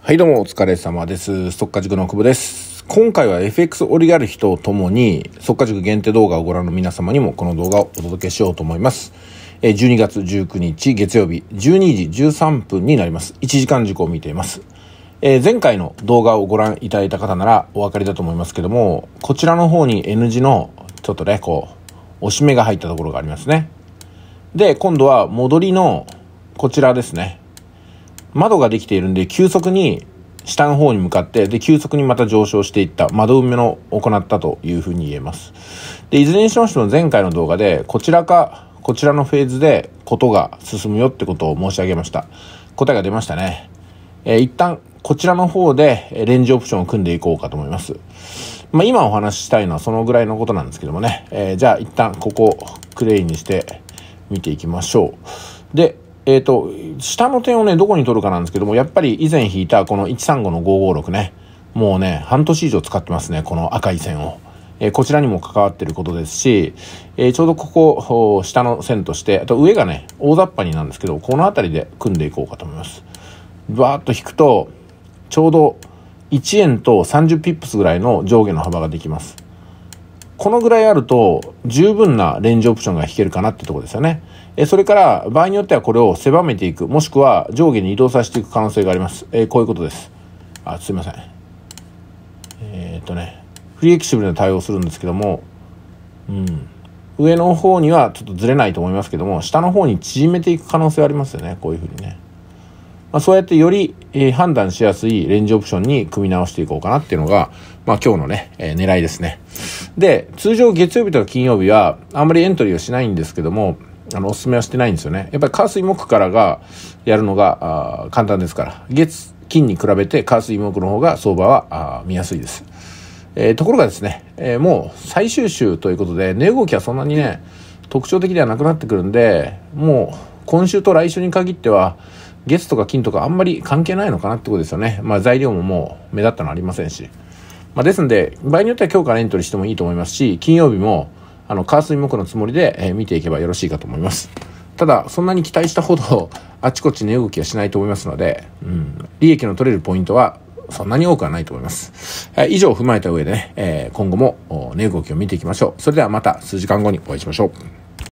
はいどうもお疲れ様です。ストッカ塾の久保です。今回は FX オリガルヒとともに、ストッカ塾限定動画をご覧の皆様にもこの動画をお届けしようと思います。12月19日月曜日12時13分になります。1時間軸を見ています。え前回の動画をご覧いただいた方ならお分かりだと思いますけども、こちらの方に N 字のちょっとね、こう、押し目が入ったところがありますね。で、今度は戻りのこちらですね。窓ができているんで、急速に下の方に向かって、で、急速にまた上昇していった、窓埋めの行ったというふうに言えます。で、いずれにしましても前回の動画で、こちらか、こちらのフェーズでことが進むよってことを申し上げました。答えが出ましたね。えー、一旦、こちらの方でレンジオプションを組んでいこうかと思います。まあ、今お話ししたいのはそのぐらいのことなんですけどもね。えー、じゃあ一旦ここをクレイにして見ていきましょう。で、えっ、ー、と、下の点をね、どこに取るかなんですけども、やっぱり以前引いたこの135の556ね、もうね、半年以上使ってますね、この赤い線を。えー、こちらにも関わってることですし、えー、ちょうどここ、下の線として、あと上がね、大雑把になんですけど、この辺りで組んでいこうかと思います。バーッと引くと、ちょうど1円と30ピップスぐらいの上下の幅ができます。このぐらいあると十分なレンジオプションが引けるかなってとこですよね。えそれから、場合によってはこれを狭めていく、もしくは上下に移動させていく可能性があります。えこういうことです。あ、すいません。えー、っとね、フレキシブルな対応するんですけども、うん。上の方にはちょっとずれないと思いますけども、下の方に縮めていく可能性ありますよね。こういうふうにね。まあ、そうやってより、えー、判断しやすいレンジオプションに組み直していこうかなっていうのが、まあ今日のね、えー、狙いですね。で、通常月曜日とか金曜日はあんまりエントリーをしないんですけども、あの、おすすめはしてないんですよね。やっぱり火水木からがやるのが簡単ですから、月、金に比べて火水木の方が相場は見やすいです。えー、ところがですね、えー、もう最終週ということで、値動きはそんなにね、特徴的ではなくなってくるんで、もう今週と来週に限っては、月とか金とかあんまり関係ないのかなってことですよね。まあ材料ももう目立ったのありませんし。まあ、ですので、場合によっては今日からエントリーしてもいいと思いますし、金曜日も、あの、カースのつもりで、えー、見ていけばよろしいかと思います。ただ、そんなに期待したほど、あちこち値動きはしないと思いますので、うん、利益の取れるポイントは、そんなに多くはないと思います。えー、以上を踏まえた上でね、えー、今後も値動きを見ていきましょう。それではまた数時間後にお会いしましょう。